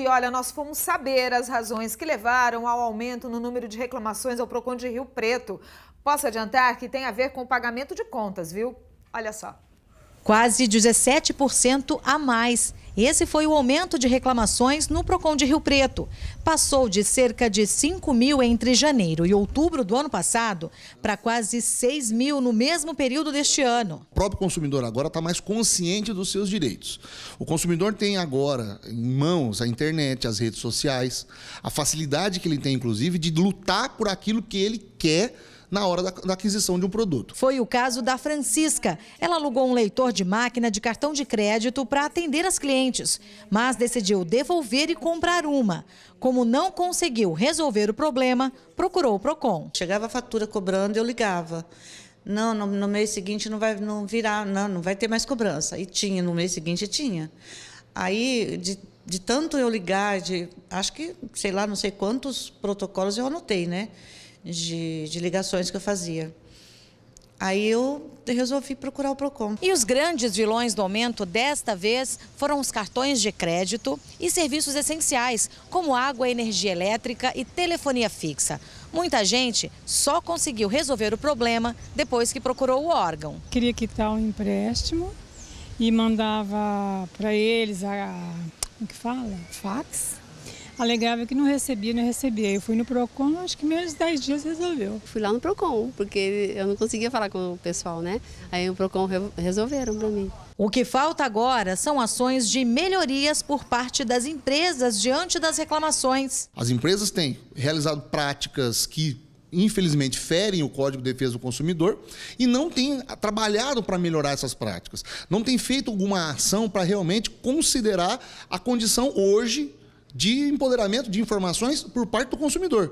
E olha, nós fomos saber as razões que levaram ao aumento no número de reclamações ao PROCON de Rio Preto. Posso adiantar que tem a ver com o pagamento de contas, viu? Olha só. Quase 17% a mais. Esse foi o aumento de reclamações no PROCON de Rio Preto. Passou de cerca de 5 mil entre janeiro e outubro do ano passado para quase 6 mil no mesmo período deste ano. O próprio consumidor agora está mais consciente dos seus direitos. O consumidor tem agora em mãos a internet, as redes sociais, a facilidade que ele tem, inclusive, de lutar por aquilo que ele quer na hora da, da aquisição de um produto. Foi o caso da Francisca. Ela alugou um leitor de máquina de cartão de crédito para atender as clientes, mas decidiu devolver e comprar uma. Como não conseguiu resolver o problema, procurou o Procon. Chegava a fatura cobrando, eu ligava não, no, no, mês seguinte não vai não virar, não, não vai ter mais cobrança. E tinha, no mês seguinte tinha. Aí, de, de tanto eu ligar, de, acho que, sei lá, não sei quantos protocolos eu anotei, né? de, de ligações que eu fazia. Aí eu resolvi procurar o Procon. E os grandes vilões do aumento desta vez foram os cartões de crédito e serviços essenciais, como água, energia elétrica e telefonia fixa. Muita gente só conseguiu resolver o problema depois que procurou o órgão. Queria quitar um empréstimo e mandava para eles a, como que fala? Fax? alegava que não recebia, não recebia. Eu fui no PROCON, acho que menos de 10 dias resolveu. Fui lá no PROCON, porque eu não conseguia falar com o pessoal, né? Aí o PROCON resolveram para mim. O que falta agora são ações de melhorias por parte das empresas diante das reclamações. As empresas têm realizado práticas que infelizmente ferem o Código de Defesa do Consumidor e não tem trabalhado para melhorar essas práticas. Não tem feito alguma ação para realmente considerar a condição hoje de empoderamento de informações por parte do consumidor.